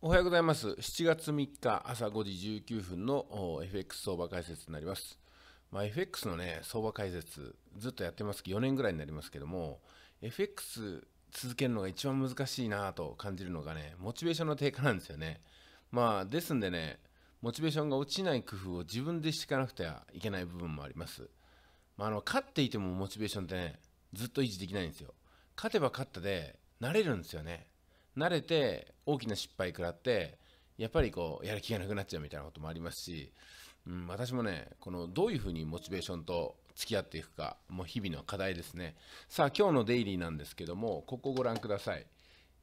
おはようございます。7月3日朝5時19分の FX 相場解説になります。まあ、FX のね、相場解説、ずっとやってますけど、4年ぐらいになりますけども、FX 続けるのが一番難しいなと感じるのがね、モチベーションの低下なんですよね。まあ、ですんでね、モチベーションが落ちない工夫を自分でしていかなくてはいけない部分もあります。まあ、あの、勝っていてもモチベーションってね、ずっと維持できないんですよ。勝てば勝ったで、慣れるんですよね。慣れて大きな失敗食らってやっぱりこうやる気がなくなっちゃうみたいなこともありますし、うん、私もねこのどういうふうにモチベーションと付き合っていくかもう日々の課題ですねさあ今日のデイリーなんですけどもここご覧ください、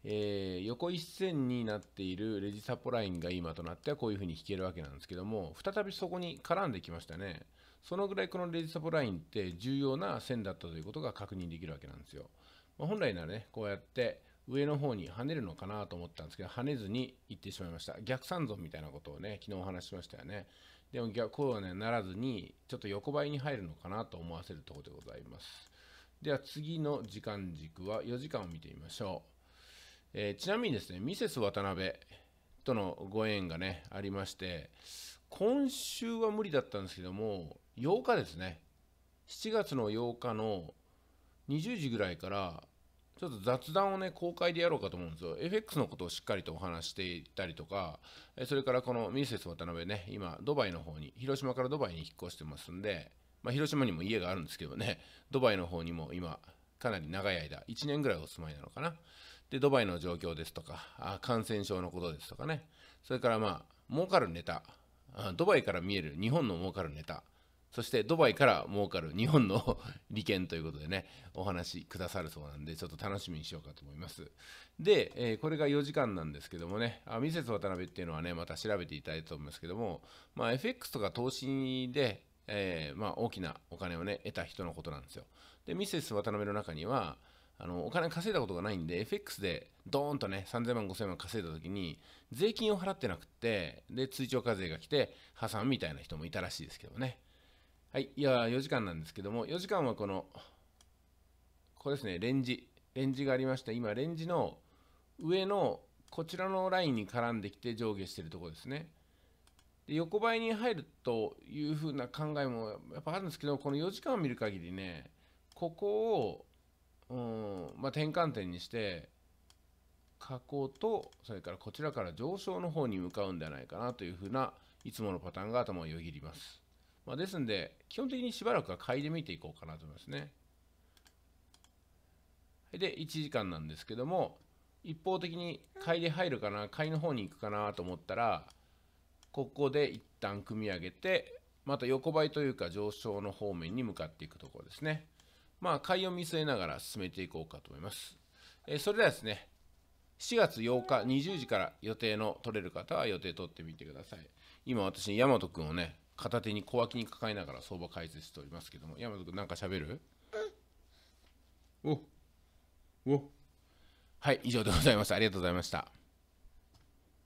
えー、横一線になっているレジサポラインが今となってはこういうふうに引けるわけなんですけども再びそこに絡んできましたねそのぐらいこのレジサポラインって重要な線だったということが確認できるわけなんですよ、ま本来ならねこうやって上の方に跳ねるのかなと思ったんですけど、跳ねずに行ってしまいました。逆三尊みたいなことをね、昨日お話ししましたよね。でも逆こうはね、ならずに、ちょっと横ばいに入るのかなと思わせるところでございます。では次の時間軸は4時間を見てみましょう。えー、ちなみにですね、ミセス渡辺とのご縁がね、ありまして、今週は無理だったんですけども、8日ですね、7月の8日の20時ぐらいからちょっと雑談をね、公開でやろうかと思うんですよ。FX のことをしっかりとお話していたりとか、それからこのミセス渡辺ね、今、ドバイの方に、広島からドバイに引っ越してますんで、まあ、広島にも家があるんですけどね、ドバイの方にも今、かなり長い間、1年ぐらいお住まいなのかな。で、ドバイの状況ですとか、あ感染症のことですとかね、それからまあ、儲かるネタ、ドバイから見える日本の儲かるネタ、そしてドバイから儲かる日本の 利権ということでね、お話くださるそうなんで、ちょっと楽しみにしようかと思います。で、えー、これが4時間なんですけどもね、あミセス渡辺っていうのはね、また調べていただいたと思いますけども、まあ、FX とか投資で、えー、まあ、大きなお金をね、得た人のことなんですよ。で、ミセス渡辺の中には、あのお金稼いだことがないんで、FX でドーンとね、3000万、5000万稼いだときに、税金を払ってなくて、で、追徴課税が来て、破産みたいな人もいたらしいですけどね。はい、いや、4時間なんですけども、4時間はこの、ここですね、レンジ。レンジがありました。今、レンジの上のこちらのラインに絡んできて上下してるところですね。で横ばいに入るというふうな考えもやっぱあるんですけど、この4時間を見る限りね、ここを、うんまあ、転換点にして、下降と、それからこちらから上昇の方に向かうんではないかなというふうな、いつものパターンが頭をよぎります。まあ、ですんで、基本的にしばらくは嗅いでみていこうかなと思いますね。で、1時間なんですけども、一方的に買いで入るかな、買いの方に行くかなと思ったら、ここで一旦組み上げて、また横ばいというか上昇の方面に向かっていくところですね。まあ、買いを見据えながら進めていこうかと思います。えそれではですね、4月8日20時から予定の取れる方は予定取ってみてください。今私、大和くんをね、片手に小脇に抱えながら相場解説しておりますけども山田君何か喋る、うん、おおはい以上でございまたありがとうございました